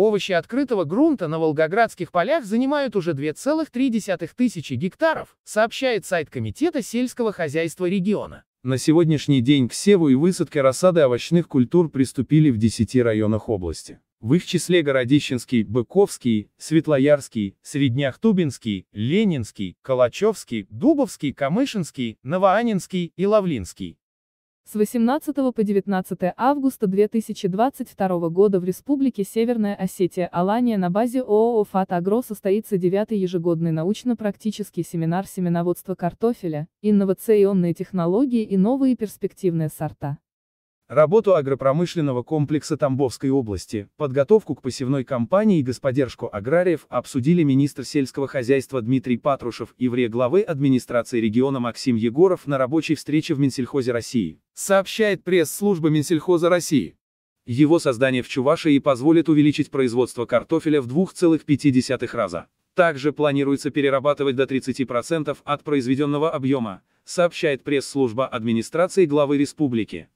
Овощи открытого грунта на волгоградских полях занимают уже 2,3 тысячи гектаров, сообщает сайт Комитета сельского хозяйства региона. На сегодняшний день к севу и высадке рассады овощных культур приступили в 10 районах области. В их числе Городищенский, Быковский, Светлоярский, Средняхтубинский, Ленинский, Калачевский, Дубовский, Камышинский, Новоанинский и Лавлинский с 18 по 19 августа 2022 года в Республике Северная Осетия Алания на базе ООО «ФАТ Агро» состоится девятый ежегодный научно-практический семинар семеноводства картофеля, инновационные технологии и новые перспективные сорта. Работу агропромышленного комплекса Тамбовской области, подготовку к посевной кампании и господдержку аграриев обсудили министр сельского хозяйства Дмитрий Патрушев и вре главы администрации региона Максим Егоров на рабочей встрече в Минсельхозе России сообщает пресс-служба Минсельхоза России. Его создание в Чувашии позволит увеличить производство картофеля в 2,5 раза. Также планируется перерабатывать до 30% от произведенного объема, сообщает пресс-служба администрации главы республики.